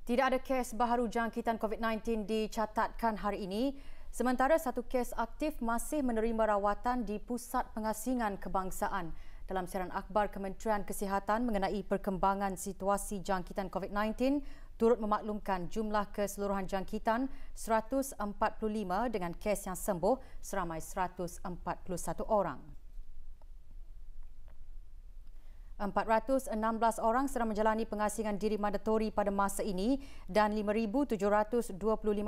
Tidak ada kes baharu jangkitan COVID-19 dicatatkan hari ini. Sementara satu kes aktif masih menerima rawatan di Pusat Pengasingan Kebangsaan. Dalam siaran akhbar Kementerian Kesihatan mengenai perkembangan situasi jangkitan COVID-19, turut memaklumkan jumlah keseluruhan jangkitan 145 dengan kes yang sembuh seramai 141 orang. 416 orang sedang menjalani pengasingan diri mandatori pada masa ini dan 5,725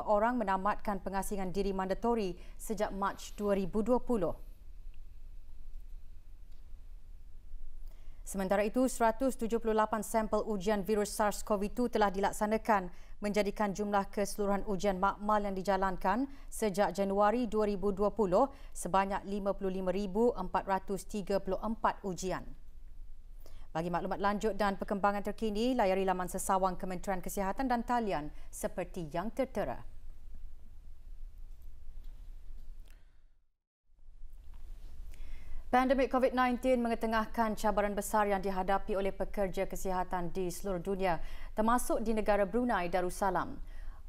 orang menamatkan pengasingan diri mandatori sejak Mac 2020. Sementara itu, 178 sampel ujian virus SARS-CoV-2 telah dilaksanakan menjadikan jumlah keseluruhan ujian makmal yang dijalankan sejak Januari 2020 sebanyak 55,434 ujian. Bagi maklumat lanjut dan perkembangan terkini, layari laman sesawang Kementerian Kesihatan dan talian seperti yang tertera. Pandemik COVID-19 mengetengahkan cabaran besar yang dihadapi oleh pekerja kesihatan di seluruh dunia, termasuk di negara Brunei Darussalam.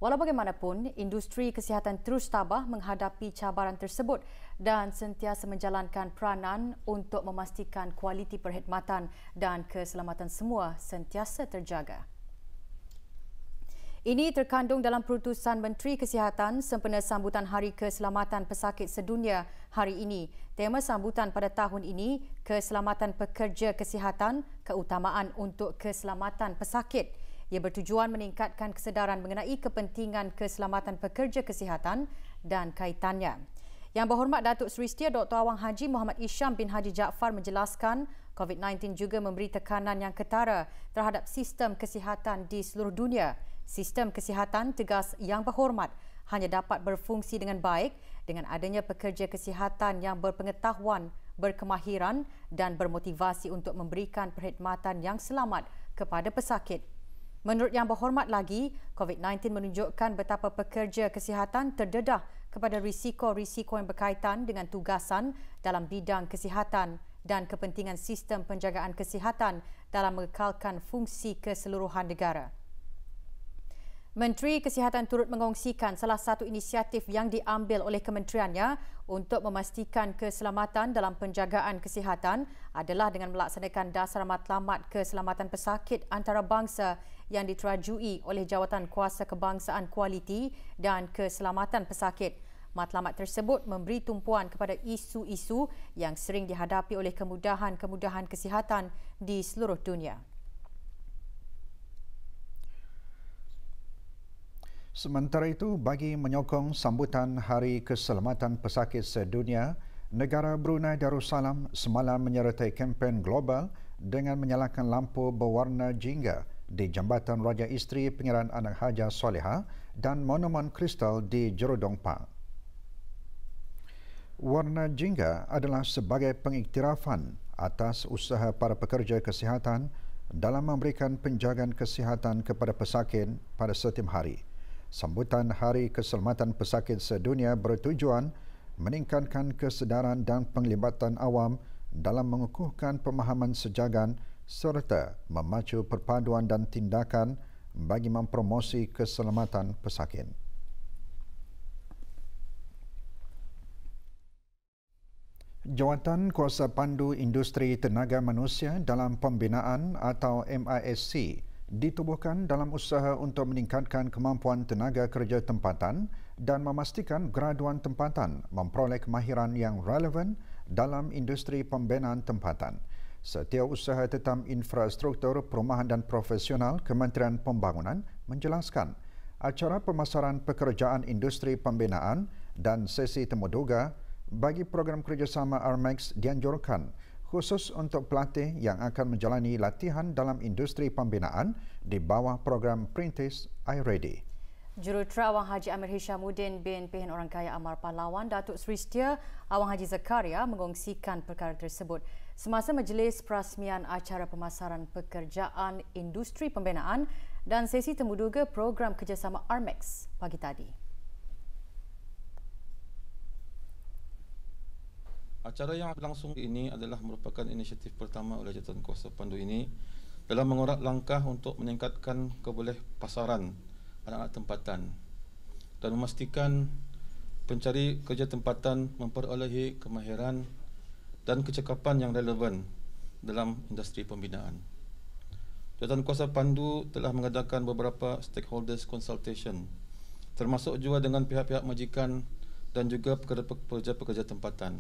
Walau bagaimanapun, industri kesihatan terus tabah menghadapi cabaran tersebut dan sentiasa menjalankan peranan untuk memastikan kualiti perkhidmatan dan keselamatan semua sentiasa terjaga. Ini terkandung dalam Perutusan Menteri Kesihatan sempena sambutan Hari Keselamatan Pesakit Sedunia hari ini. Tema sambutan pada tahun ini, Keselamatan Pekerja Kesihatan, Keutamaan untuk Keselamatan Pesakit. Ia bertujuan meningkatkan kesedaran mengenai kepentingan keselamatan pekerja kesihatan dan kaitannya. Yang berhormat Datuk Seri Setia Dr. Awang Haji Muhammad Isham bin Haji Jaafar menjelaskan COVID-19 juga memberi tekanan yang ketara terhadap sistem kesihatan di seluruh dunia. Sistem kesihatan tegas yang berhormat hanya dapat berfungsi dengan baik dengan adanya pekerja kesihatan yang berpengetahuan, berkemahiran dan bermotivasi untuk memberikan perkhidmatan yang selamat kepada pesakit. Menurut yang berhormat lagi, COVID-19 menunjukkan betapa pekerja kesihatan terdedah kepada risiko-risiko yang berkaitan dengan tugasan dalam bidang kesihatan dan kepentingan sistem penjagaan kesihatan dalam mengekalkan fungsi keseluruhan negara. Menteri Kesihatan turut mengongsikan salah satu inisiatif yang diambil oleh kementeriannya untuk memastikan keselamatan dalam penjagaan kesihatan adalah dengan melaksanakan dasar matlamat keselamatan pesakit antarabangsa yang diterajui oleh Jawatan Kuasa Kebangsaan Kualiti dan Keselamatan Pesakit. Matlamat tersebut memberi tumpuan kepada isu-isu yang sering dihadapi oleh kemudahan-kemudahan kesihatan di seluruh dunia. Sementara itu, bagi menyokong sambutan Hari Keselamatan Pesakit Sedunia, negara Brunei Darussalam semalam menyertai kempen global dengan menyalakan lampu berwarna jingga di Jambatan Raja Isteri Pengiran Anak Haja Soleha dan Monumen Kristal di Jerudong Pang. Warna jingga adalah sebagai pengiktirafan atas usaha para pekerja kesihatan dalam memberikan penjagaan kesihatan kepada pesakit pada setiap hari. Sambutan Hari Keselamatan Pesakit Sedunia bertujuan meningkatkan kesedaran dan penglibatan awam dalam mengukuhkan pemahaman sejagan serta memacu perpaduan dan tindakan bagi mempromosi keselamatan pesakit. Jawatan Kuasa Pandu Industri Tenaga Manusia dalam Pembinaan atau MISC ditubuhkan dalam usaha untuk meningkatkan kemampuan tenaga kerja tempatan dan memastikan graduan tempatan memperoleh kemahiran yang relevan dalam industri pembinaan tempatan. Setiap usaha Tetam Infrastruktur Perumahan dan Profesional Kementerian Pembangunan menjelaskan acara pemasaran pekerjaan industri pembinaan dan sesi temuduga bagi program kerjasama RMAX dianjurkan khusus untuk pelatih yang akan menjalani latihan dalam industri pembinaan di bawah program Printis iReady. Juruterawang Haji Amir Hishamuddin bin Pihin Orang Kaya Amar Pahlawan Datuk Seri Setia Awang Haji Zakaria mengongsikan perkara tersebut semasa majlis perasmian acara pemasaran pekerjaan industri pembinaan dan sesi temuduga program kerjasama Armex pagi tadi. Acara yang berlangsung ini adalah merupakan inisiatif pertama oleh Jatuan Kuasa Pandu ini dalam mengorak langkah untuk meningkatkan keboleh pasaran anak-anak tempatan dan memastikan pencari kerja tempatan memperolehi kemahiran dan kecekapan yang relevan dalam industri pembinaan. Jatuan Kuasa Pandu telah mengadakan beberapa stakeholders consultation termasuk juga dengan pihak-pihak majikan dan juga pekerja-pekerja tempatan.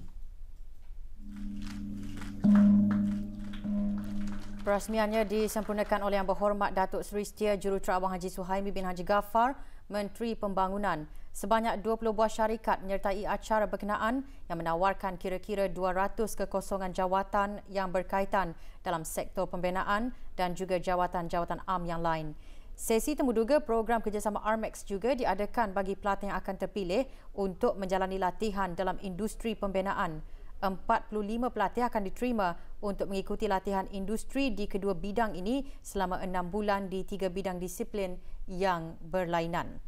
Perasmiannya disempurnakan oleh Yang Berhormat Datuk Seri Setia Jurutera Abang Haji Suhaimi bin Haji Gafar, Menteri Pembangunan. Sebanyak 20 buah syarikat menyertai acara berkenaan yang menawarkan kira-kira 200 kekosongan jawatan yang berkaitan dalam sektor pembinaan dan juga jawatan-jawatan am yang lain. Sesi temuduga program kerjasama Armex juga diadakan bagi pelatih yang akan terpilih untuk menjalani latihan dalam industri pembinaan. 45 pelatih akan diterima untuk mengikuti latihan industri di kedua bidang ini selama enam bulan di tiga bidang disiplin yang berlainan.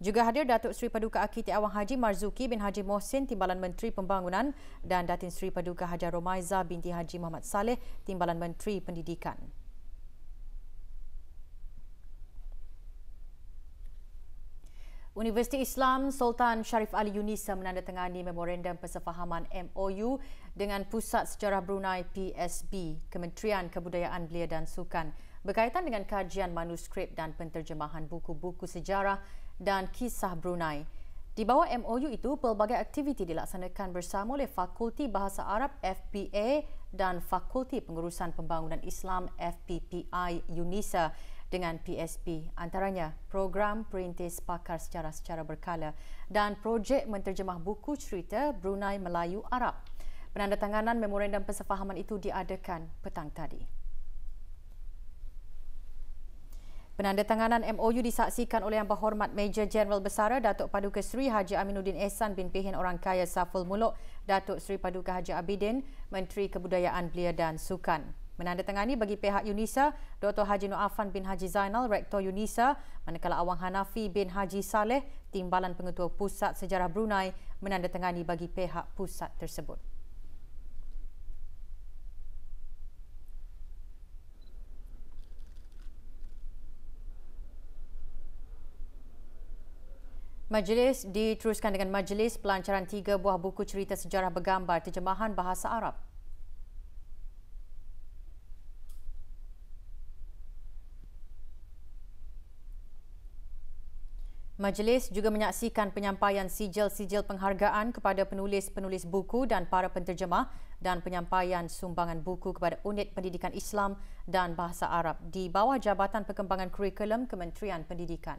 Juga hadir Datuk Seri Paduka Akiti Awang Haji Marzuki bin Haji Mohsin Timbalan Menteri Pembangunan dan Datin Seri Paduka Hajar Romaiza binti Haji Muhammad Saleh Timbalan Menteri Pendidikan. Universiti Islam Sultan Sharif Ali Yunis menandatangani memorandum persefahaman MOU dengan Pusat Sejarah Brunei PSB, Kementerian Kebudayaan Belia dan Sukan berkaitan dengan kajian manuskrip dan penterjemahan buku-buku sejarah dan kisah Brunei. Di bawah MOU itu, pelbagai aktiviti dilaksanakan bersama oleh Fakulti Bahasa Arab FPA dan Fakulti Pengurusan Pembangunan Islam FPPI UNISA dengan PSP antaranya program perintis pakar secara secara berkala dan projek menterjemah buku cerita Brunei Melayu Arab. Penandatanganan memorandum persefahaman itu diadakan petang tadi. Penandatanganan MOU disaksikan oleh Yang Berhormat Major Jeneral Besara Datuk Paduka Seri Haji Aminuddin Ehsan bin Pihin Orang Kaya Saful Muluk, Datuk Seri Paduka Haji Abidin, Menteri Kebudayaan Belia dan Sukan. Menandatangani bagi pihak UNISA, Dr. Haji Nuafan bin Haji Zainal, Rektor UNISA, manakala Awang Hanafi bin Haji Saleh, Timbalan Pengetua Pusat Sejarah Brunei, menandatangani bagi pihak pusat tersebut. Majlis diteruskan dengan majlis pelancaran tiga buah buku cerita sejarah bergambar terjemahan bahasa Arab. Majlis juga menyaksikan penyampaian sijil-sijil penghargaan kepada penulis-penulis buku dan para penterjemah dan penyampaian sumbangan buku kepada unit pendidikan Islam dan Bahasa Arab di bawah Jabatan Perkembangan Kurikulum Kementerian Pendidikan.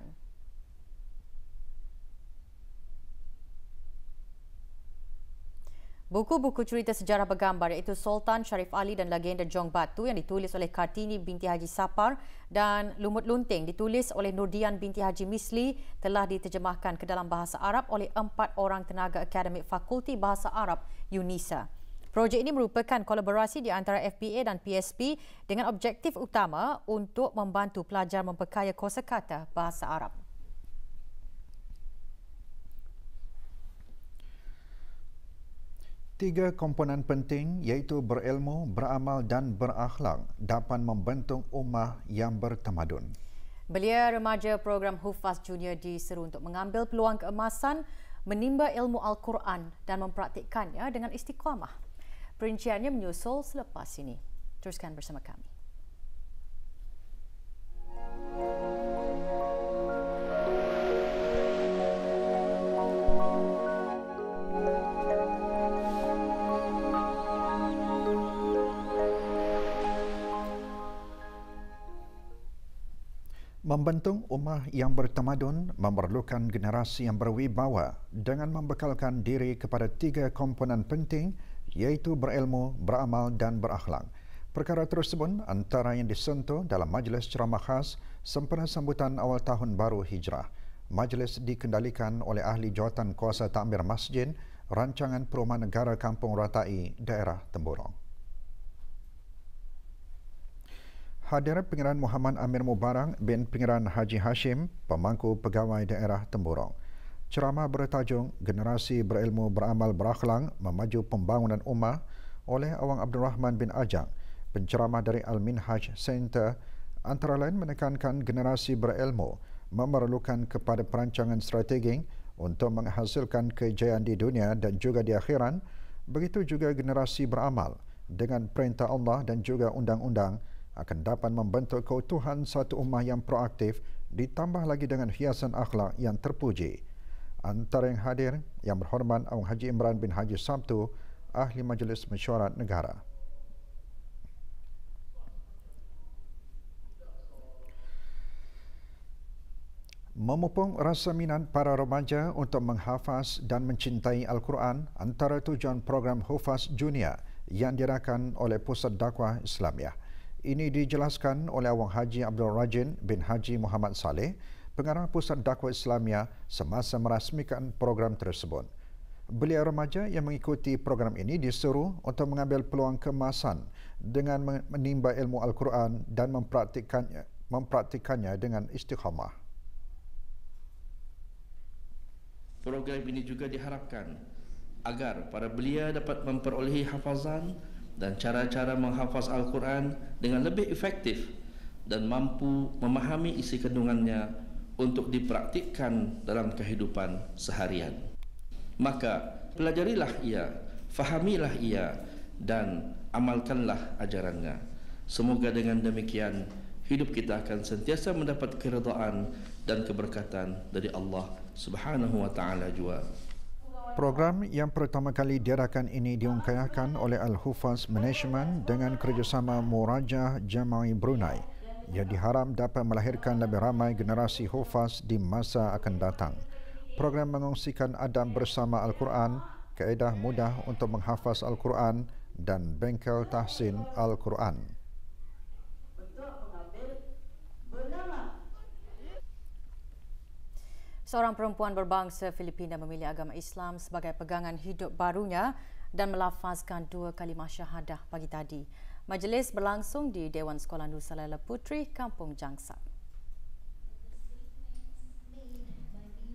Buku-buku cerita sejarah bergambar iaitu Sultan Sharif Ali dan Legenda Jong Batu yang ditulis oleh Kartini binti Haji Sapar dan Lumut Lunting ditulis oleh Nurdian binti Haji Misli telah diterjemahkan ke dalam bahasa Arab oleh empat orang tenaga akademik Fakulti Bahasa Arab UNISA. Projek ini merupakan kolaborasi di antara FBA dan PSP dengan objektif utama untuk membantu pelajar memperkaya kosakata bahasa Arab. Tiga komponen penting iaitu berilmu, beramal dan berakhlak dapat membentuk ummah yang bertamadun. Belia remaja program Hufaz Junior diseru untuk mengambil peluang keemasan, menimba ilmu Al-Quran dan mempraktikkannya dengan istiqamah. Perinciannya menyusul selepas ini. Teruskan bersama kami. Membentuk rumah yang bertamadun memerlukan generasi yang berwibawa dengan membekalkan diri kepada tiga komponen penting iaitu berilmu, beramal dan berakhlak. Perkara tersebut antara yang disentuh dalam majlis ceramah khas sempena sambutan awal tahun baru hijrah. Majlis dikendalikan oleh ahli jawatan kuasa takmir masjid rancangan perumahan negara kampung ratai daerah Temburong. Hadir Pengiran Muhammad Amir Mubarak bin Pengiran Haji Hashim, pemangku pegawai daerah Temburong. Ceramah bertajung Generasi Berilmu Beramal Berakhlang Memaju Pembangunan Ummah oleh Awang Abdul Rahman bin Ajang, penceramah dari Al-Minhaj Center, antara lain menekankan generasi berilmu memerlukan kepada perancangan strategi untuk menghasilkan kejayaan di dunia dan juga di akhiran. begitu juga generasi beramal dengan perintah Allah dan juga undang-undang akan dapat membentuk keutuhan satu ummah yang proaktif ditambah lagi dengan hiasan akhlak yang terpuji. Antara yang hadir, Yang Berhormat Awang Haji Imran bin Haji Sabtu, Ahli Majlis Mesyuarat Negara. Memupung rasa minat para remaja untuk menghafaz dan mencintai Al-Quran antara tujuan program Hufaz junior yang dirakan oleh Pusat Dakwah Islamiah. Ini dijelaskan oleh Awang Haji Abdul Rajin bin Haji Muhammad Saleh, pengarah Pusat Dakwah Islamia semasa merasmikan program tersebut. Belia remaja yang mengikuti program ini disuruh untuk mengambil peluang kemasan dengan menimba ilmu Al-Quran dan mempraktikannya, mempraktikannya dengan istiqamah. Program ini juga diharapkan agar para belia dapat memperolehi hafazan dan cara-cara menghafaz Al-Quran dengan lebih efektif dan mampu memahami isi kandungannya untuk dipraktikkan dalam kehidupan seharian. Maka pelajarilah ia, fahamilah ia dan amalkanlah ajarannya. Semoga dengan demikian hidup kita akan sentiasa mendapat keredaan dan keberkatan dari Allah Subhanahu wa taala jua. Program yang pertama kali diadakan ini diungkayakan oleh Al-Hufaz Management dengan kerjasama Muraja Jamai Brunei yang diharam dapat melahirkan lebih ramai generasi Hufaz di masa akan datang. Program mengongsikan adam bersama Al-Quran, kaedah mudah untuk menghafaz Al-Quran dan bengkel tahsin Al-Quran. Seorang perempuan berbangsa Filipina memilih agama Islam sebagai pegangan hidup barunya dan melafazkan dua kalimah syahadah pagi tadi. Majlis berlangsung di Dewan Sekolah Nusalela Putri, Kampung Jangsa.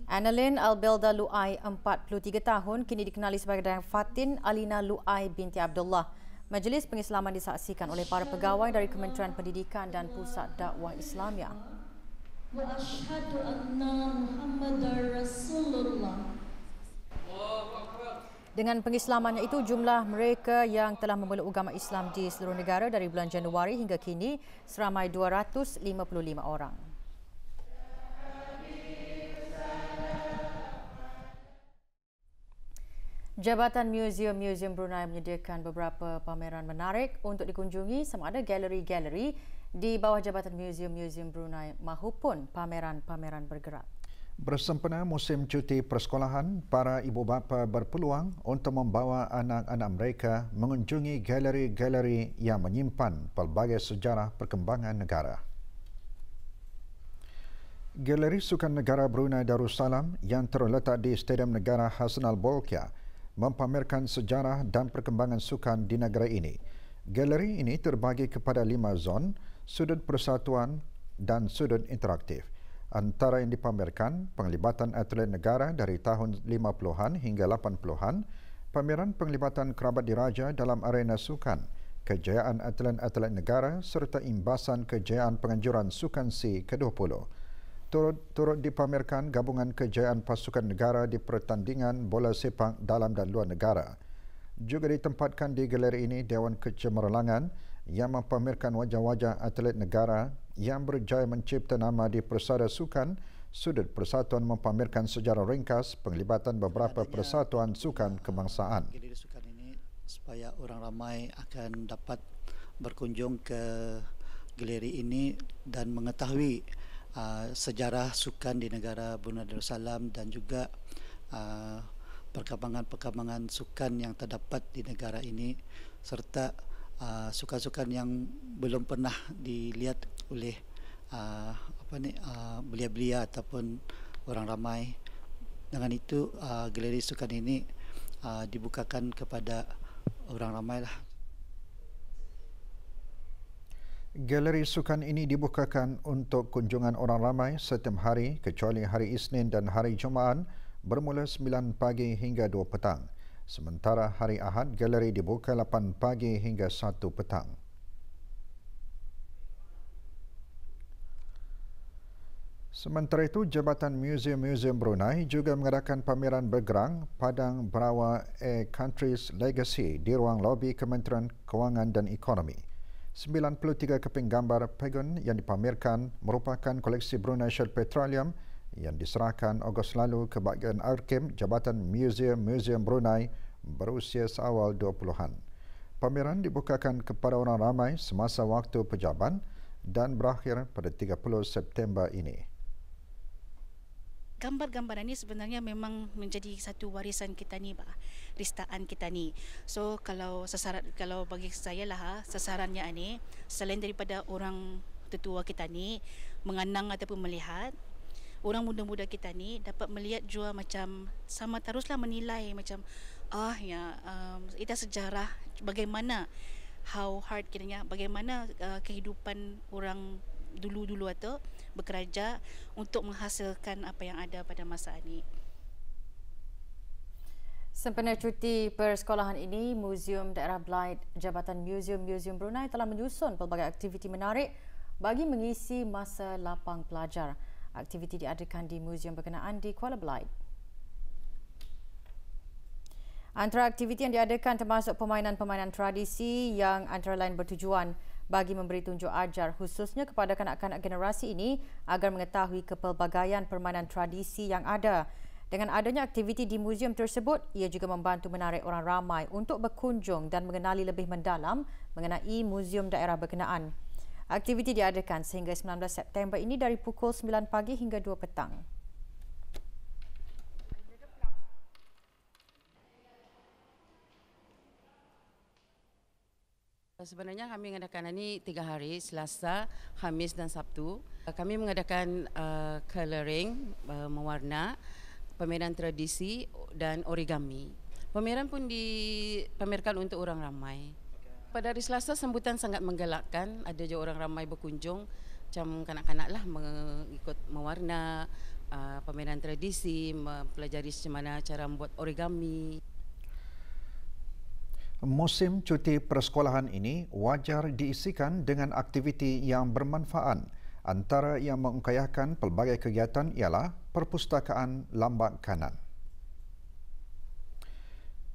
Annalyn Albelda Luai, 43 tahun, kini dikenali sebagai Dayang Fatin Alina Luai binti Abdullah. Majlis pengislaman disaksikan oleh para pegawai dari Kementerian Pendidikan dan Pusat Dakwah Islamia. Wa ashadu anna Muhammad. Dengan pengislamannya itu, jumlah mereka yang telah memeluk agama Islam di seluruh negara dari bulan Januari hingga kini seramai 255 orang. Jabatan Museum Museum Brunei menyediakan beberapa pameran menarik untuk dikunjungi sama ada galeri-galeri di bawah Jabatan Museum Museum Brunei mahupun pameran-pameran bergerak. Bersempena musim cuti persekolahan, para ibu bapa berpeluang untuk membawa anak-anak mereka mengunjungi galeri-galeri yang menyimpan pelbagai sejarah perkembangan negara. Galeri Sukan Negara Brunei Darussalam yang terletak di Stadium Negara Hasnal Bolkiah mempamerkan sejarah dan perkembangan sukan di negara ini. Galeri ini terbagi kepada lima zon, sudut persatuan dan sudut interaktif. Antara yang dipamerkan, penglibatan atlet negara dari tahun 50-an hingga 80-an, pameran penglibatan kerabat diraja dalam arena sukan, kejayaan atlet-atlet negara serta imbasan kejayaan penganjuran sukan C ke-20. Turut, turut dipamerkan gabungan kejayaan pasukan negara di pertandingan bola sepak dalam dan luar negara. Juga ditempatkan di galeri ini Dewan Kecemerlangan yang mempamerkan wajah-wajah atlet negara yang berjaya mencipta nama di persada sukan, Sudut Persatuan mempamerkan sejarah ringkas penglibatan beberapa persatuan sukan kebangsaan. Sukan ini supaya orang ramai akan dapat berkunjung ke galeri ini dan mengetahui uh, sejarah sukan di negara Brunei Darussalam dan juga uh, perkembangan-perkembangan sukan yang terdapat di negara ini serta uh, sukan-sukan yang belum pernah dilihat oleh uh, apa ni uh, belia-belia ataupun orang ramai dengan itu uh, galeri sukan ini uh, dibukakan kepada orang ramai lah Galeri sukan ini dibukakan untuk kunjungan orang ramai setiap hari kecuali hari Isnin dan hari Jumaat bermula 9 pagi hingga 2 petang. Sementara hari Ahad, galeri dibuka 8 pagi hingga 1 petang. Sementara itu, Jabatan Museum-Museum Brunei juga mengadakan pameran bergerang Padang Berawa A Country's Legacy di ruang lobi Kementerian Kewangan dan Ekonomi. 93 keping gambar Pegun yang dipamerkan merupakan koleksi Brunei Shell Petroleum yang diserahkan Ogos lalu ke bahagian Arkim Jabatan Museum-Museum Brunei berusia seawal 20-an. Pameran dibukakan kepada orang ramai semasa waktu pejabat dan berakhir pada 30 September ini gambar gambar ini sebenarnya memang menjadi satu warisan kita ni ba ristaan kita ni so kalau sasaran kalau bagi saya lah ha, sasarannya ni selain daripada orang tetua kita ni mengenang ataupun melihat orang muda-muda kita ni dapat melihat jua macam sama teruslah menilai macam ah ya um, itu sejarah bagaimana how hard kiranya bagaimana uh, kehidupan orang dulu-dulu atau bekerja untuk menghasilkan apa yang ada pada masa ini. Sempena cuti persekolahan ini, Museum Daerah Blight Jabatan Museum-Museum Brunei telah menyusun pelbagai aktiviti menarik bagi mengisi masa lapang pelajar. Aktiviti diadakan di Museum Berkenaan di Kuala Blight. Antara aktiviti yang diadakan termasuk permainan-permainan tradisi yang antara lain bertujuan bagi memberi tunjuk ajar khususnya kepada kanak-kanak generasi ini agar mengetahui kepelbagaian permainan tradisi yang ada. Dengan adanya aktiviti di muzium tersebut, ia juga membantu menarik orang ramai untuk berkunjung dan mengenali lebih mendalam mengenai muzium daerah berkenaan. Aktiviti diadakan sehingga 19 September ini dari pukul 9 pagi hingga 2 petang. Eh, sebenarnya kami mengadakan ini tiga hari, Selasa, Khamis dan Sabtu. Eh, kami mengadakan uh, coloring, uh, mewarna, pameran tradisi dan origami. Pameran pun dipamerkan untuk orang ramai. Pada hari Selasa sambutan sangat menggalakkan, ada juga orang ramai berkunjung macam kanak-kanak lah mengikut mewarna, uh, pameran tradisi, mempelajari bagaimana cara membuat origami. Musim cuti persekolahan ini wajar diisikan dengan aktiviti yang bermanfaat. Antara yang mengukayakan pelbagai kegiatan ialah Perpustakaan Lambak Kanan.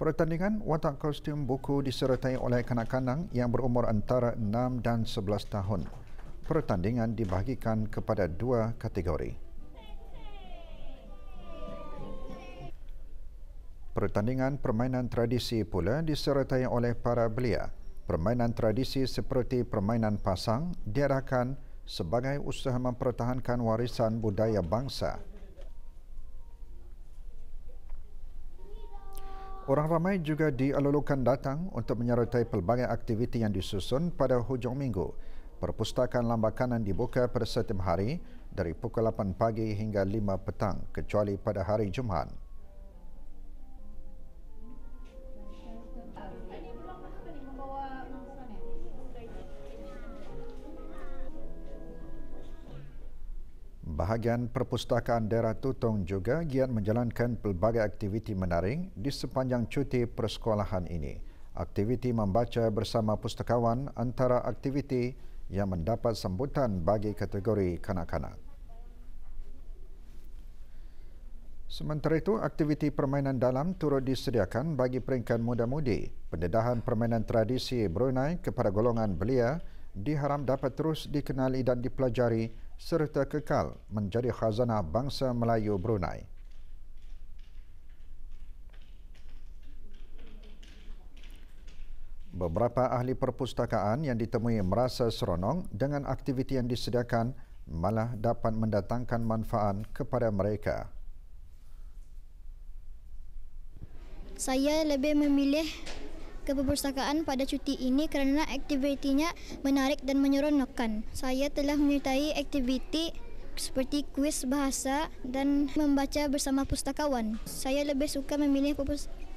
Pertandingan watak kostum buku disertai oleh kanak-kanak yang berumur antara 6 dan 11 tahun. Pertandingan dibahagikan kepada dua kategori. Pertandingan permainan tradisi pula disertai oleh para belia. Permainan tradisi seperti permainan pasang diadakan sebagai usaha mempertahankan warisan budaya bangsa. Orang ramai juga dialulukan datang untuk menyertai pelbagai aktiviti yang disusun pada hujung minggu. Perpustakaan Lambakanan dibuka pada setiap hari dari pukul 8 pagi hingga 5 petang kecuali pada hari Jumaat. Bahagian Perpustakaan Daerah Tutong juga giat menjalankan pelbagai aktiviti menarik di sepanjang cuti persekolahan ini. Aktiviti membaca bersama pustakawan antara aktiviti yang mendapat sambutan bagi kategori kanak-kanak. Sementara itu, aktiviti permainan dalam turut disediakan bagi peringkat muda-mudi. Pendedahan permainan tradisi Brunei kepada golongan belia diharam dapat terus dikenali dan dipelajari serta kekal menjadi khazanah bangsa Melayu Brunei. Beberapa ahli perpustakaan yang ditemui merasa seronok dengan aktiviti yang disediakan malah dapat mendatangkan manfaat kepada mereka. Saya lebih memilih ke perpustakaan pada cuti ini kerana aktivitinya menarik dan menyeronokkan. Saya telah menyertai aktiviti seperti kuis bahasa dan membaca bersama pustakawan. Saya lebih suka memilih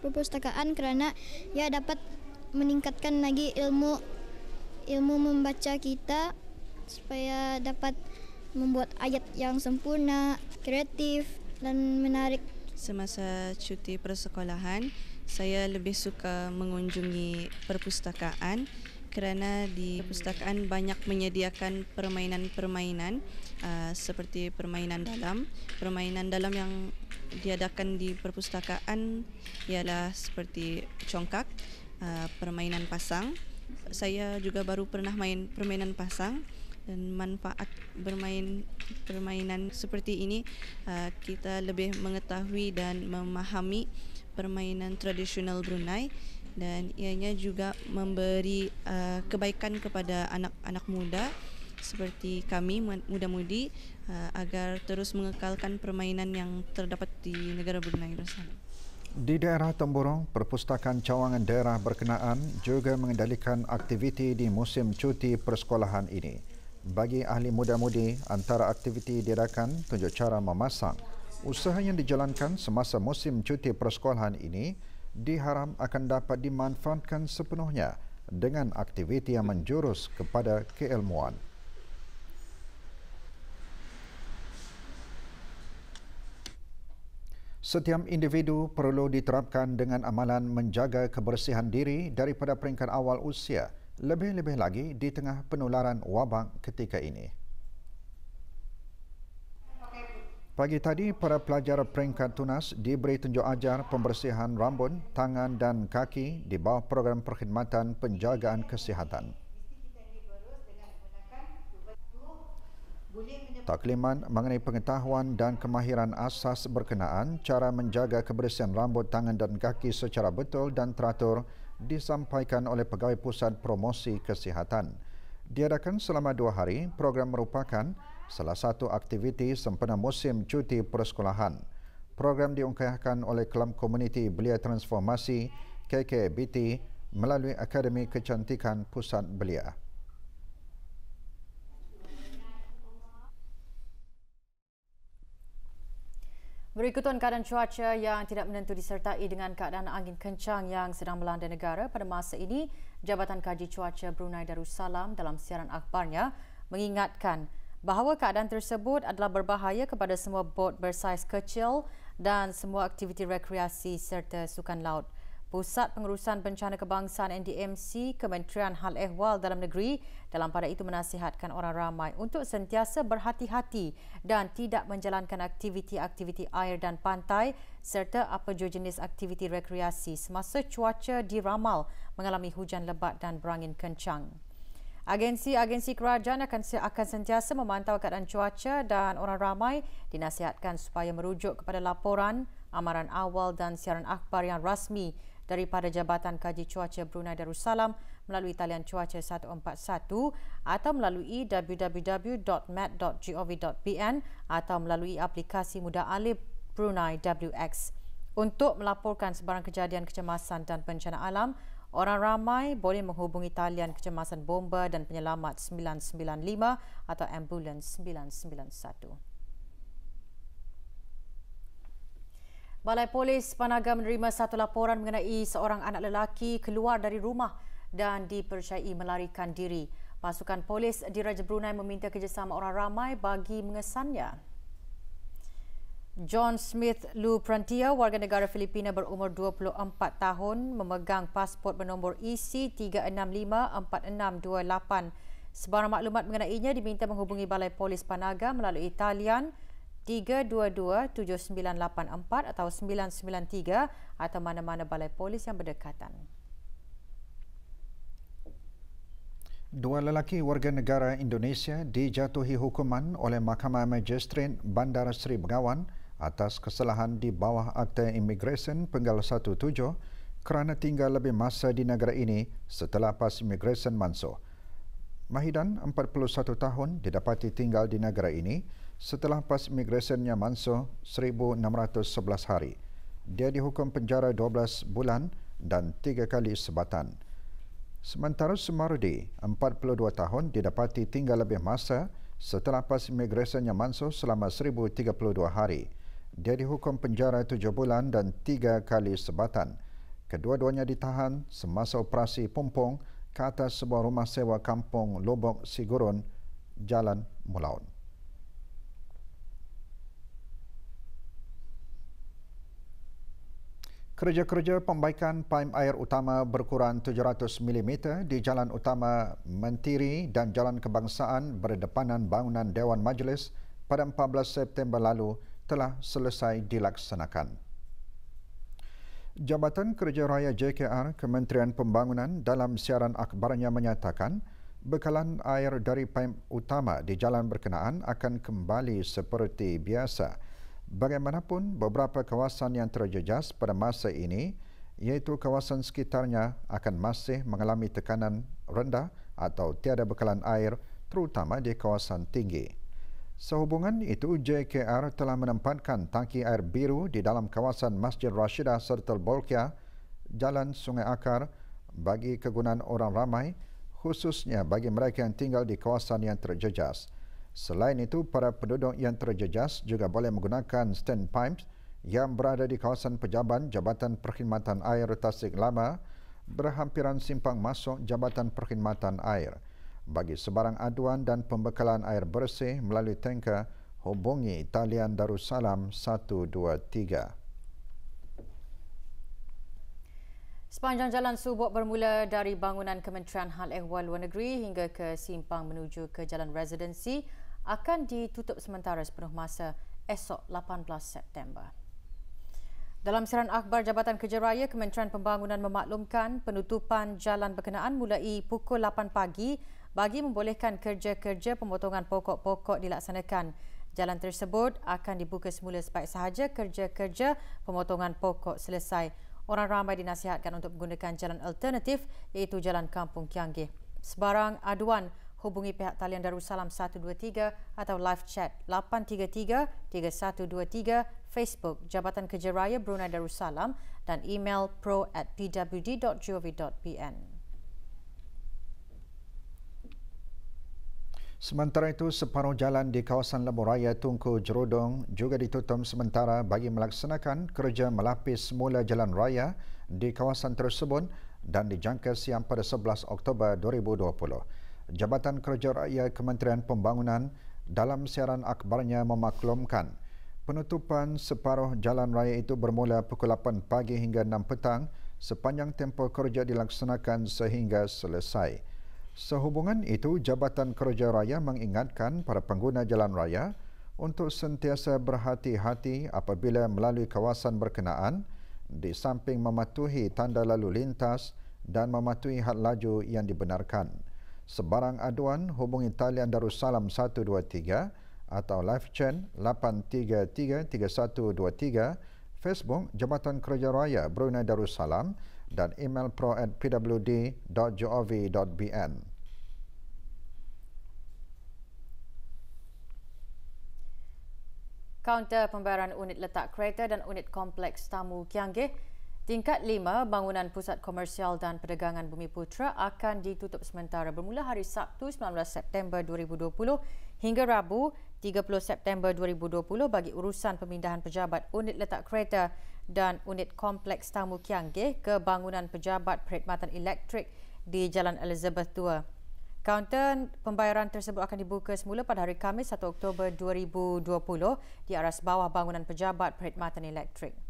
perpustakaan kerana ia dapat meningkatkan lagi ilmu ilmu membaca kita supaya dapat membuat ayat yang sempurna, kreatif dan menarik. Semasa cuti persekolahan, saya lebih suka mengunjungi perpustakaan kerana di perpustakaan banyak menyediakan permainan-permainan uh, seperti permainan dalam. Permainan dalam yang diadakan di perpustakaan ialah seperti congkak, uh, permainan pasang. Saya juga baru pernah main permainan pasang dan manfaat bermain permainan seperti ini uh, kita lebih mengetahui dan memahami permainan tradisional Brunei dan ianya juga memberi uh, kebaikan kepada anak-anak muda seperti kami muda-mudi uh, agar terus mengekalkan permainan yang terdapat di negara Brunei tersebut. Di daerah Temburong, Perpustakaan Cawangan Daerah Berkenaan juga mengendalikan aktiviti di musim cuti persekolahan ini. Bagi ahli muda-mudi, antara aktiviti dirakan tunjuk cara memasang Usaha yang dijalankan semasa musim cuti persekolahan ini diharam akan dapat dimanfaatkan sepenuhnya dengan aktiviti yang menjurus kepada keilmuan. Setiap individu perlu diterapkan dengan amalan menjaga kebersihan diri daripada peringkat awal usia, lebih-lebih lagi di tengah penularan wabak ketika ini. Pagi tadi, para pelajar peringkat tunas diberi tunjuk ajar pembersihan rambut, tangan dan kaki di bawah program perkhidmatan penjagaan kesihatan. Takliman mengenai pengetahuan dan kemahiran asas berkenaan cara menjaga kebersihan rambut, tangan dan kaki secara betul dan teratur disampaikan oleh Pegawai Pusat Promosi Kesihatan. Diadakan selama dua hari, program merupakan salah satu aktiviti sempena musim cuti persekolahan. Program diungkapkan oleh kelab Komuniti Belia Transformasi KKBT melalui Akademi Kecantikan Pusat Belia. Berikutan keadaan cuaca yang tidak menentu disertai dengan keadaan angin kencang yang sedang melanda negara pada masa ini, Jabatan Kaji Cuaca Brunei Darussalam dalam siaran akhbarnya mengingatkan bahawa keadaan tersebut adalah berbahaya kepada semua bot bersaiz kecil dan semua aktiviti rekreasi serta sukan laut. Pusat Pengurusan Bencana Kebangsaan NDMC Kementerian Hal Ehwal Dalam Negeri dalam pada itu menasihatkan orang ramai untuk sentiasa berhati-hati dan tidak menjalankan aktiviti-aktiviti air dan pantai serta apa jua jenis aktiviti rekreasi semasa cuaca diramal mengalami hujan lebat dan berangin kencang. Agensi-agensi kerajaan akan akan sentiasa memantau keadaan cuaca dan orang ramai dinasihatkan supaya merujuk kepada laporan, amaran awal dan siaran akhbar yang rasmi daripada Jabatan Kaji Cuaca Brunei Darussalam melalui talian cuaca 141 atau melalui www.met.gov.bn atau melalui aplikasi mudah alih Brunei WX untuk melaporkan sebarang kejadian kecemasan dan bencana alam Orang ramai boleh menghubungi talian kecemasan bomba dan penyelamat 995 atau ambulans 991. Balai Polis Panaga menerima satu laporan mengenai seorang anak lelaki keluar dari rumah dan dipercayai melarikan diri. Pasukan polis di Raja Brunei meminta kerjasama orang ramai bagi mengesannya. John Smith Lu Prantia, warga negara Filipina berumur 24 tahun, memegang pasport bernombor EC 3654628. Sebarang maklumat mengenainya diminta menghubungi Balai Polis Panaga melalui talian 3227984 atau 993 atau mana-mana balai polis yang berdekatan. Dua lelaki warga negara Indonesia dijatuhi hukuman oleh Mahkamah Magistrate Bandar Seri Begawan atas kesalahan di bawah Akta Immigration Penggal 17 kerana tinggal lebih masa di negara ini setelah pas immigration mansuh. Mahidan, 41 tahun, didapati tinggal di negara ini setelah pas immigrationnya mansuh 1,611 hari. Dia dihukum penjara 12 bulan dan 3 kali sebatan. Sementara Sumardi, 42 tahun, didapati tinggal lebih masa setelah pas immigrationnya mansuh selama 1,032 hari. Dia dihukum penjara tujuh bulan dan tiga kali sebatan. Kedua-duanya ditahan semasa operasi pompong ke atas sebuah rumah sewa kampung Lubok Sigurun, Jalan Mulaun. Kerja-kerja pembaikan paim air utama berkurang 700 mm di Jalan Utama Mentiri dan Jalan Kebangsaan berdepanan bangunan Dewan Majlis pada 14 September lalu telah selesai dilaksanakan. Jabatan Kerja Raya JKR Kementerian Pembangunan dalam siaran akhbarnya menyatakan bekalan air dari paip utama di jalan berkenaan akan kembali seperti biasa. Bagaimanapun, beberapa kawasan yang terjejas pada masa ini iaitu kawasan sekitarnya akan masih mengalami tekanan rendah atau tiada bekalan air terutama di kawasan tinggi. Sehubungan itu, JKR telah menempatkan tangki air biru di dalam kawasan Masjid Rashidah serta Bolkia, Jalan Sungai Akar bagi kegunaan orang ramai khususnya bagi mereka yang tinggal di kawasan yang terjejas. Selain itu, para penduduk yang terjejas juga boleh menggunakan stand pipes yang berada di kawasan pejabat Jabatan Perkhidmatan Air Tasik Lama berhampiran simpang masuk Jabatan Perkhidmatan Air. Bagi sebarang aduan dan pembekalan air bersih melalui tanker, hubungi talian Darussalam 123. Sepanjang jalan subuk bermula dari bangunan Kementerian Hal Ehwal Luar Negeri hingga ke simpang menuju ke jalan residensi akan ditutup sementara sepenuh masa esok 18 September. Dalam siaran akhbar Jabatan Kerja Raya, Kementerian Pembangunan memaklumkan penutupan jalan berkenaan mulai pukul 8 pagi bagi membolehkan kerja-kerja pemotongan pokok-pokok dilaksanakan. Jalan tersebut akan dibuka semula sebaik sahaja kerja-kerja pemotongan pokok selesai. Orang ramai dinasihatkan untuk menggunakan jalan alternatif iaitu Jalan Kampung Kiangge. Sebarang aduan hubungi pihak talian Darussalam 123 atau live chat 833-3123, Facebook Jabatan Kerja Raya Brunei Darussalam dan email pro at pwd.gov.pn. Sementara itu, separuh jalan di kawasan Lebuh Raya Tungku Jerudong juga ditutup sementara bagi melaksanakan kerja melapis semula jalan raya di kawasan tersebut dan dijangka siam pada 11 Oktober 2020. Jabatan Kerja Raya Kementerian Pembangunan dalam siaran akhbarnya memaklumkan penutupan separuh jalan raya itu bermula pukul 8 pagi hingga 6 petang sepanjang tempoh kerja dilaksanakan sehingga selesai. Sehubungan itu, Jabatan Kerja Raya mengingatkan para pengguna jalan raya untuk sentiasa berhati-hati apabila melalui kawasan berkenaan di samping mematuhi tanda lalu lintas dan mematuhi had laju yang dibenarkan. Sebarang aduan, hubungi talian Darussalam 123 atau live chain 8333123, Facebook Jabatan Kerja Raya Brunei Darussalam dan email pro@pwd.gov.bn. kaunter pembayaran unit letak kereta dan unit kompleks tamu Kianggih, tingkat 5 bangunan pusat komersial dan perdagangan Bumi Putra akan ditutup sementara bermula hari Sabtu 19 September 2020 hingga Rabu 30 September 2020 bagi urusan pemindahan pejabat unit letak kereta dan unit kompleks tamu Kianggih ke bangunan pejabat perkhidmatan elektrik di Jalan Elizabeth II. Kaunter pembayaran tersebut akan dibuka semula pada hari Khamis 1 Oktober 2020 di aras bawah bangunan pejabat perkhidmatan elektrik.